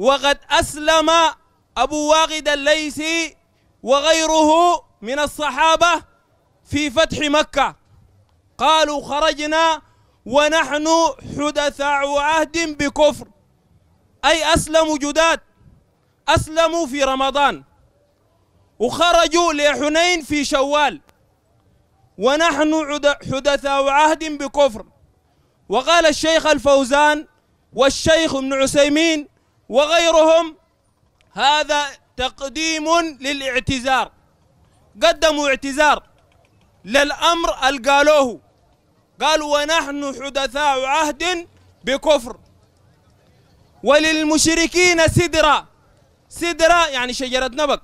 وقد أسلم أبو واقد الليثي وغيره من الصحابة في فتح مكة قالوا خرجنا ونحن حدثاء عهد بكفر أي أسلموا جداد أسلموا في رمضان وخرجوا لحنين في شوال ونحن حدثاء عهد بكفر وقال الشيخ الفوزان والشيخ ابن عسيمين وغيرهم هذا تقديم للاعتذار قدموا اعتذار للأمر اللي قالوه قالوا ونحن حدثاء عهد بكفر وللمشركين سدرة سدرة يعني شجرة نبق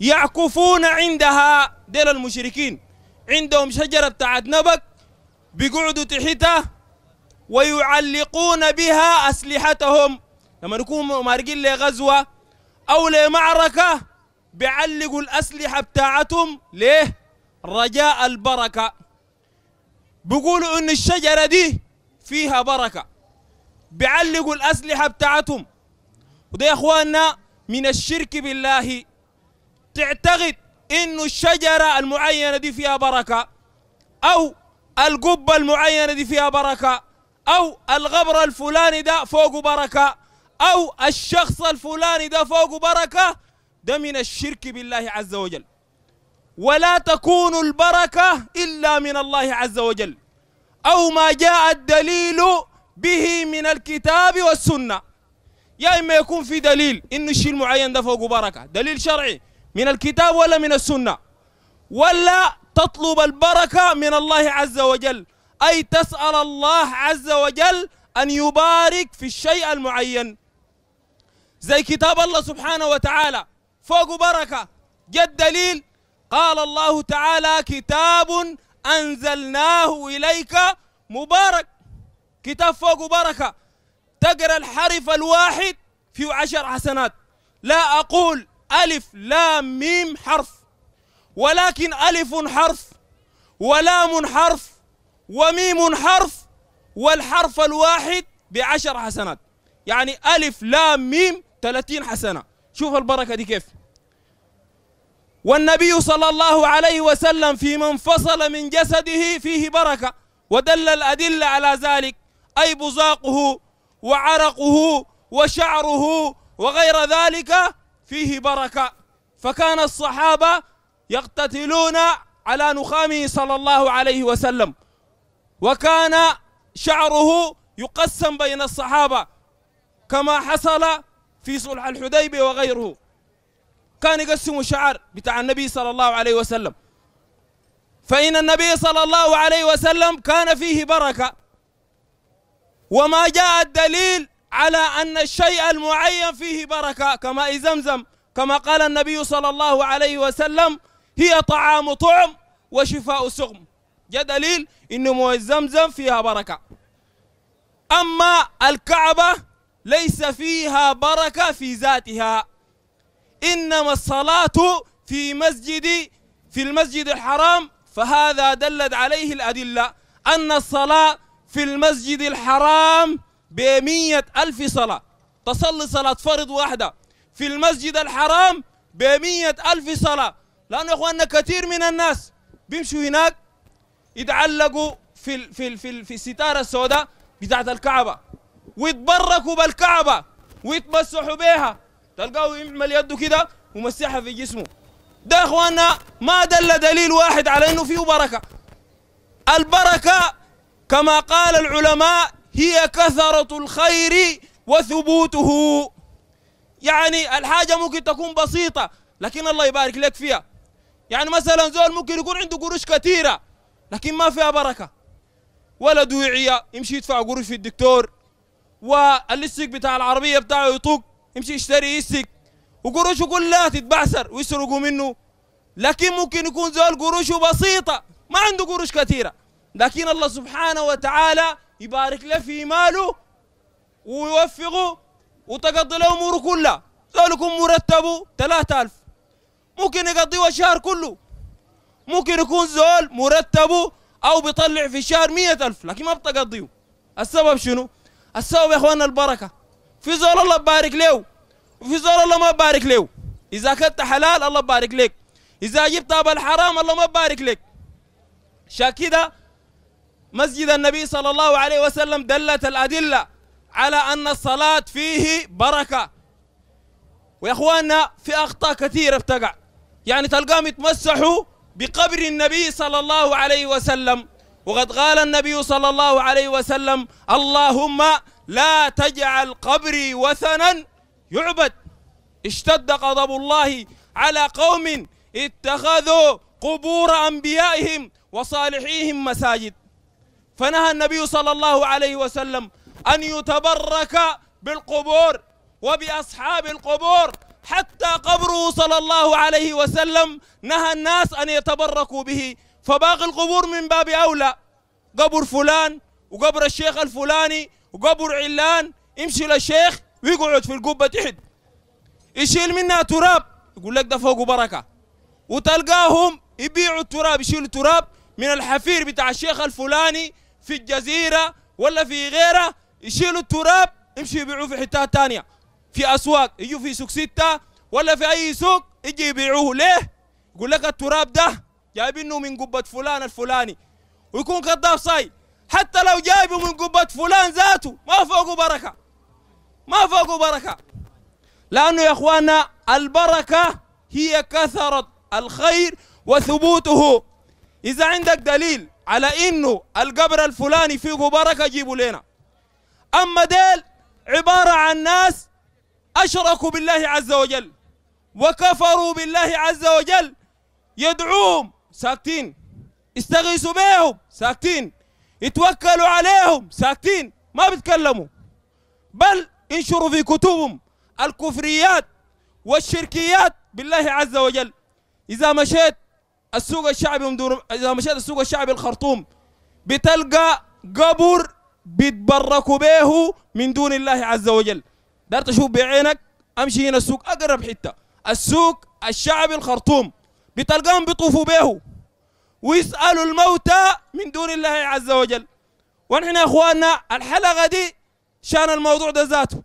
يعكفون عندها ديل المشركين عندهم شجرة بتاعت نبق بيقعدوا تحتها ويعلقون بها أسلحتهم لما نكون مارقين لغزوة أو لمعركة بيعلقوا الأسلحة بتاعتهم ليه؟ رجاء البركة بيقولوا إن الشجرة دي فيها بركة بيعلقوا الأسلحة بتاعتهم وده يا إخواننا من الشرك بالله تعتقد إنه الشجرة المعينة دي فيها بركة أو القبة المعينة دي فيها بركة أو الغبر الفلاني ده فوقه بركة أو الشخص الفلاني ده فوق بركة ده من الشرك بالله عز وجل ولا تكون البركة إلا من الله عز وجل أو ما جاء الدليل به من الكتاب والسنة يا إما يكون في دليل إنه الشيء المعين ده فوق بركة دليل شرعي من الكتاب ولا من السنة ولا تطلب البركة من الله عز وجل أي تسأل الله عز وجل أن يبارك في الشيء المعين زي كتاب الله سبحانه وتعالى فوق بركة جد دليل قال الله تعالى كتاب أنزلناه إليك مبارك كتاب فوق بركة تقرأ الحرف الواحد في عشر حسنات لا أقول ألف لام ميم حرف ولكن ألف حرف ولام حرف وميم حرف والحرف الواحد بعشر حسنات يعني ألف لام ميم 30 حسنة شوف البركة دي كيف والنبي صلى الله عليه وسلم في من فصل من جسده فيه بركة ودل الأدلة على ذلك أي بزاقه وعرقه وشعره وغير ذلك فيه بركة فكان الصحابة يقتتلون على نخامه صلى الله عليه وسلم وكان شعره يقسم بين الصحابة كما حصل في صلح الحديبية وغيره كان يقسم الشعار بتاع النبي صلى الله عليه وسلم فإن النبي صلى الله عليه وسلم كان فيه بركة وما جاء الدليل على أن الشيء المعين فيه بركة كما زمزم كما قال النبي صلى الله عليه وسلم هي طعام طعم وشفاء سقم جاء دليل إن موز زمزم فيها بركة أما الكعبة ليس فيها بركة في ذاتها إنما الصلاة في مسجد في المسجد الحرام فهذا دلت عليه الأدلة أن الصلاة في المسجد الحرام بمية ألف صلاة تصلي صلاة فرض واحدة في المسجد الحرام بمية ألف صلاة لأن إخواننا كثير من الناس بيمشوا هناك يتعلقوا في في في, في الستارة السوداء بتاعت الكعبة ويتبركوا بالكعبة ويتمسحوا بيها تلقاه يعمل يده كده ومسحها في جسمه ده يا اخوانا ما دل دليل واحد على انه فيه بركة البركة كما قال العلماء هي كثرة الخير وثبوته يعني الحاجة ممكن تكون بسيطة لكن الله يبارك لك فيها يعني مثلا زول ممكن يكون عنده قروش كثيرة لكن ما فيها بركة ولا دويعية يمشي يدفع قروش في الدكتور والاستيك بتاع العربيه بتاعه يطوق يمشي يشتري استيك وقروشه كلها تتبعثر ويسرقوا منه لكن ممكن يكون زول قروشه بسيطه ما عنده قروش كثيره لكن الله سبحانه وتعالى يبارك له في ماله ويوفقه وتقضي له اموره كلها زول يكون مرتبه 3000 ممكن يقضيه الشهر كله ممكن يكون زول مرتبه او بيطلع في الشهر 100000 لكن ما بتقضيه السبب شنو؟ السبب يا اخوانا البركه في زول الله بارك له وفي زول الله ما بارك له اذا اكلت حلال الله بارك لك اذا جبت ابو الحرام الله ما بارك لك شاكده مسجد النبي صلى الله عليه وسلم دلت الادله على ان الصلاه فيه بركه ويا اخواننا في اخطاء كثيره بتقع يعني تلقاهم يتمسحوا بقبر النبي صلى الله عليه وسلم وقد قال النبي صلى الله عليه وسلم اللهم لا تجعل قبري وثنا يعبد اشتد غضب الله على قوم اتخذوا قبور أنبيائهم وصالحيهم مساجد فنهى النبي صلى الله عليه وسلم أن يتبرك بالقبور وبأصحاب القبور حتى قبره صلى الله عليه وسلم نهى الناس أن يتبركوا به فباقي القبور من باب أولى قبر فلان وقبر الشيخ الفلاني وقبر علان يمشي للشيخ ويقعد في القبة تحت يشيل منها تراب يقول لك ده فوق بركة وتلقاهم يبيعوا التراب يشيلوا التراب من الحفير بتاع الشيخ الفلاني في الجزيرة ولا في غيره يشيلوا التراب يمشي يبيعوه في حتات ثانيه في أسواق يجوا في سوق ستة ولا في أي سوق يجي يبيعوه ليه؟ يقول لك التراب ده جايبينه من قبة فلان الفلاني ويكون كذاب صاي حتى لو جايبه من قبة فلان ذاته ما فوقه بركة ما فوقه بركة لأنه يا أخوانا البركة هي كثرة الخير وثبوته إذا عندك دليل على إنه القبر الفلاني فيه بركة جيبوا لنا أما ديل عبارة عن ناس أشركوا بالله عز وجل وكفروا بالله عز وجل يدعوهم ساكتين استغيثوا بيهم ساكتين اتوكلوا عليهم ساكتين ما بيتكلموا بل انشروا في كتبهم الكفريات والشركيات بالله عز وجل إذا مشيت السوق الشعبي مدور إذا مشيت السوق الشعبي الخرطوم بتلقى قبر بيتبركوا به من دون الله عز وجل دار تشوف بعينك امشي هنا السوق اقرب حته السوق الشعبي الخرطوم بتلقاهم بيطوفوا به ويسألوا الموتى من دون الله عز وجل ونحن يا اخواننا الحلقه دي شان الموضوع ده ذاته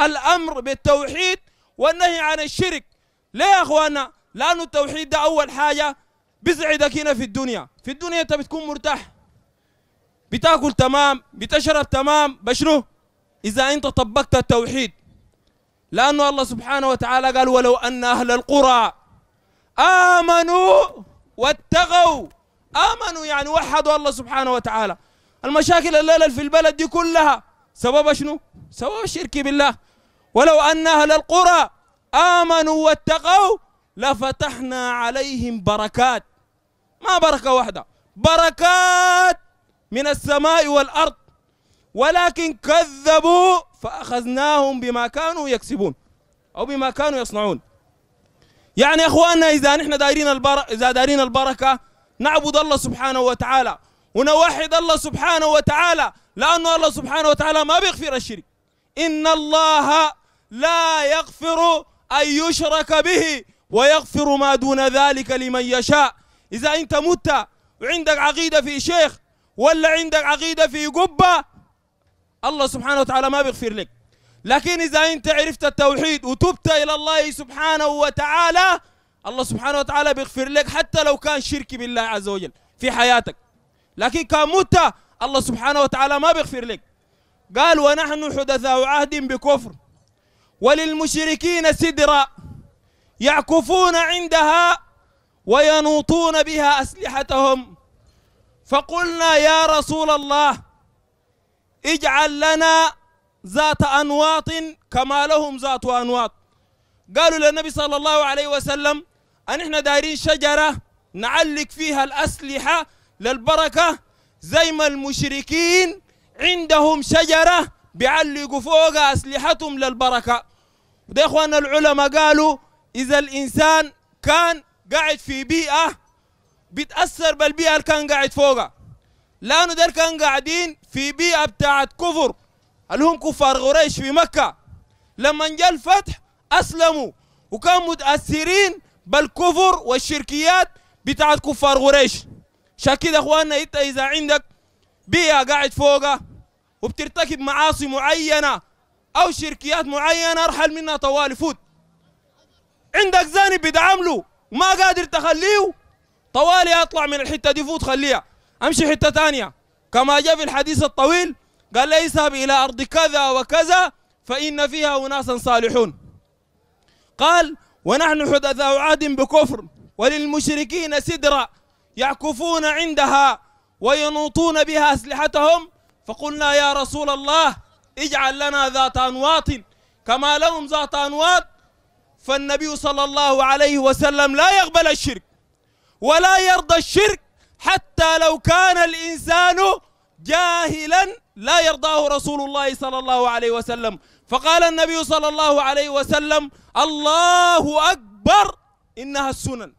الامر بالتوحيد والنهي عن الشرك ليه يا اخواننا لانه التوحيد ده اول حاجه بيسعدك هنا في الدنيا في الدنيا انت بتكون مرتاح بتاكل تمام بتشرب تمام بشنو اذا انت طبقت التوحيد لانه الله سبحانه وتعالى قال ولو ان اهل القرى آمنوا واتقوا آمنوا يعني وحدوا الله سبحانه وتعالى المشاكل الليلة في البلد دي كلها سبب شنو؟ سبب الشرك بالله ولو أن أهل القرى آمنوا واتقوا لفتحنا عليهم بركات ما بركة واحدة بركات من السماء والأرض ولكن كذبوا فأخذناهم بما كانوا يكسبون أو بما كانوا يصنعون يعني يا اخواننا اذا نحن دايرين البر... اذا دايرين البركه نعبد الله سبحانه وتعالى ونوحد الله سبحانه وتعالى لانه الله سبحانه وتعالى ما بيغفر الشرك ان الله لا يغفر ان يشرك به ويغفر ما دون ذلك لمن يشاء اذا انت مت وعندك عقيده في شيخ ولا عندك عقيده في قبه الله سبحانه وتعالى ما بيغفر لك لكن إذا أنت عرفت التوحيد وتبت إلى الله سبحانه وتعالى الله سبحانه وتعالى بيغفر لك حتى لو كان شرك بالله عز وجل في حياتك لكن كان مت الله سبحانه وتعالى ما بيغفر لك قال ونحن حدثاء عهد بكفر وللمشركين سدرا يعكفون عندها وينوطون بها أسلحتهم فقلنا يا رسول الله اجعل لنا ذات أنواط كما لهم ذات أنواط قالوا للنبي صلى الله عليه وسلم أن إحنا دايرين شجرة نعلق فيها الأسلحة للبركة زي ما المشركين عندهم شجرة بيعلقوا فوق أسلحتهم للبركة وده إخواننا العلماء قالوا إذا الإنسان كان قاعد في بيئة بتأثر بالبيئة اللي كان قاعد فوقها لأنه ده كان قاعدين في بيئة بتاعت كفر اللي هم كفار قريش في مكة لما جاء الفتح أسلموا وكانوا متأثرين بالكفر والشركيات بتاعت كفار قريش عشان كده اخواننا انت اذا عندك بيئه قاعد فوقها وبترتكب معاصي معينه او شركيات معينه ارحل منها طوالي فوت عندك زاني بتعامله وما قادر تخليه طوالي اطلع من الحته دي فوت خليها امشي حته ثانيه كما جاء في الحديث الطويل قال لي اذهب إلى أرض كذا وكذا فإن فيها أناسا صالحون قال ونحن حدثاء عاد بكفر وللمشركين سدرة يعكفون عندها وينوطون بها أسلحتهم فقلنا يا رسول الله اجعل لنا ذات أنواط كما لهم ذات أنواط فالنبي صلى الله عليه وسلم لا يقبل الشرك ولا يرضى الشرك حتى لو كان الإنسان جاهلا لا يرضاه رسول الله صلى الله عليه وسلم فقال النبي صلى الله عليه وسلم الله أكبر إنها السنن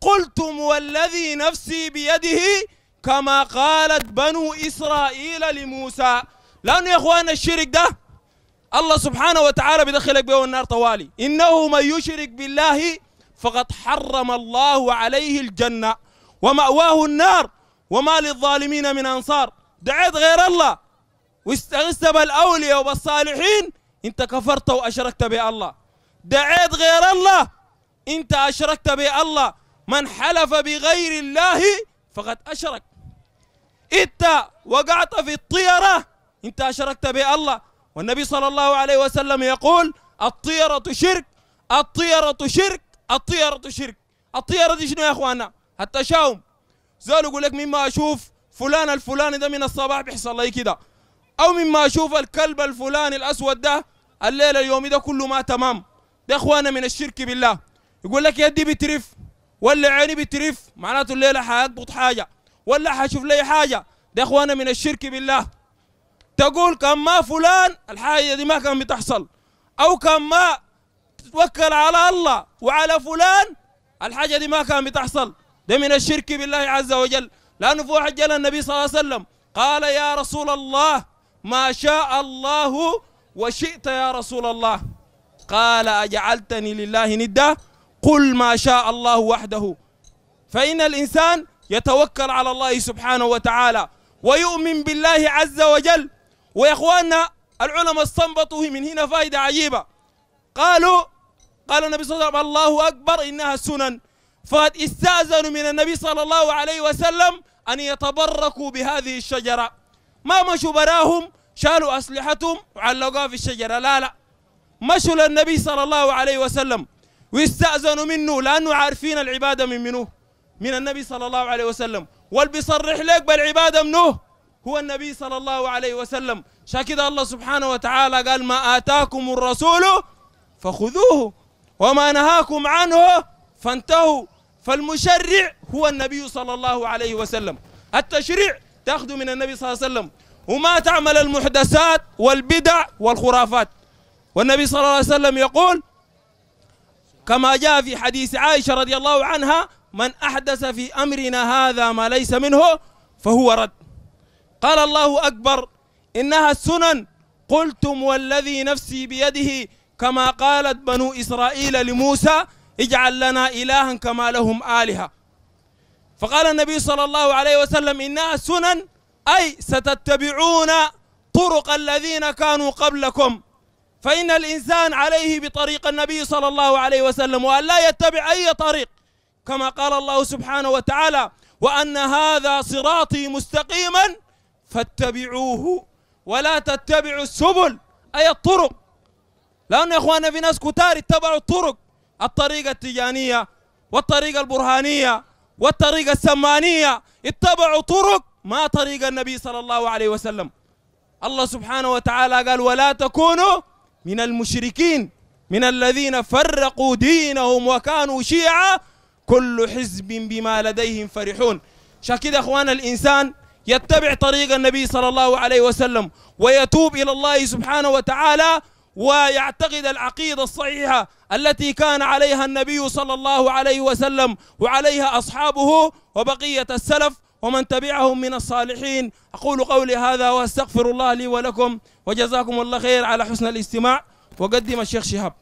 قلتم والذي نفسي بيده كما قالت بنو إسرائيل لموسى لأنه يا أخوان الشرك ده الله سبحانه وتعالى بيدخلك به النار طوالي إنه من يشرك بالله فقد حرم الله عليه الجنة ومأواه النار وما للظالمين من أنصار دعيت غير الله واستغثت بالأولياء وبالصالحين أنت كفرت وأشركت بالله دعيت غير الله أنت أشركت بالله من حلف بغير الله فقد أشرك أنت وقعت في الطيرة أنت أشركت بالله والنبي صلى الله عليه وسلم يقول الطيرة شرك الطيرة شرك الطيرة شرك الطيرة دي شنو يا اخوانا؟ التشاؤم زول يقول لك مما اشوف فلان الفلاني ده من الصباح بيحصل لي كده او مما اشوف الكلب الفلاني الاسود ده الليله اليومي ده كله ما تمام ده اخوانا من الشرك بالله يقول لك يدي بترف ولا عيني بترف معناته الليله حاضبط حاجه ولا حشوف لي حاجه ده اخوانا من الشرك بالله تقول كان ما فلان الحاجه دي ما كان بتحصل او كان ما توكل على الله وعلى فلان الحاجه دي ما كان بتحصل ده من الشرك بالله عز وجل لأنه في واحد جل النبي صلى الله عليه وسلم قال يا رسول الله ما شاء الله وشئت يا رسول الله قال أجعلتني لله ندا قل ما شاء الله وحده فإن الإنسان يتوكل على الله سبحانه وتعالى ويؤمن بالله عز وجل ويا إخواننا العلماء استنبطوا من هنا فائدة عجيبة قالوا قال النبي صلى الله عليه وسلم الله أكبر إنها سنن فقد استأذنوا من النبي صلى الله عليه وسلم أن يتبركوا بهذه الشجرة ما مشوا براهم شالوا أسلحتهم وعلقوها في الشجرة لا لا مشوا للنبي صلى الله عليه وسلم واستأذنوا منه لأنه عارفين العبادة من منه من النبي صلى الله عليه وسلم والبيصرح لك بالعبادة منه هو النبي صلى الله عليه وسلم شاكد الله سبحانه وتعالى قال ما آتاكم الرسول فخذوه وما نهاكم عنه فانتهوا فالمشرع هو النبي صلى الله عليه وسلم التشريع تأخذ من النبي صلى الله عليه وسلم وما تعمل المحدثات والبدع والخرافات والنبي صلى الله عليه وسلم يقول كما جاء في حديث عائشة رضي الله عنها من أحدث في أمرنا هذا ما ليس منه فهو رد قال الله أكبر إنها السنن قلتم والذي نفسي بيده كما قالت بنو إسرائيل لموسى اجعل لنا إلها كما لهم آلهة فقال النبي صلى الله عليه وسلم إنها سنن أي ستتبعون طرق الذين كانوا قبلكم فإن الإنسان عليه بطريق النبي صلى الله عليه وسلم وأن لا يتبع أي طريق كما قال الله سبحانه وتعالى وأن هذا صراطي مستقيما فاتبعوه ولا تتبعوا السبل أي الطرق لأن يا إخواننا في ناس كتار اتبعوا الطرق الطريقة التجانية والطريقة البرهانية والطريقة السمانية اتبعوا طرق ما طريق النبي صلى الله عليه وسلم الله سبحانه وتعالى قال ولا تكونوا من المشركين من الذين فرقوا دينهم وكانوا شيعا كل حزب بما لديهم فرحون عشان اخوان الانسان يتبع طريق النبي صلى الله عليه وسلم ويتوب الى الله سبحانه وتعالى ويعتقد العقيدة الصحيحة التي كان عليها النبي صلى الله عليه وسلم وعليها أصحابه وبقية السلف ومن تبعهم من الصالحين أقول قولي هذا وأستغفر الله لي ولكم وجزاكم الله خير على حسن الاستماع وقدم الشيخ شهاب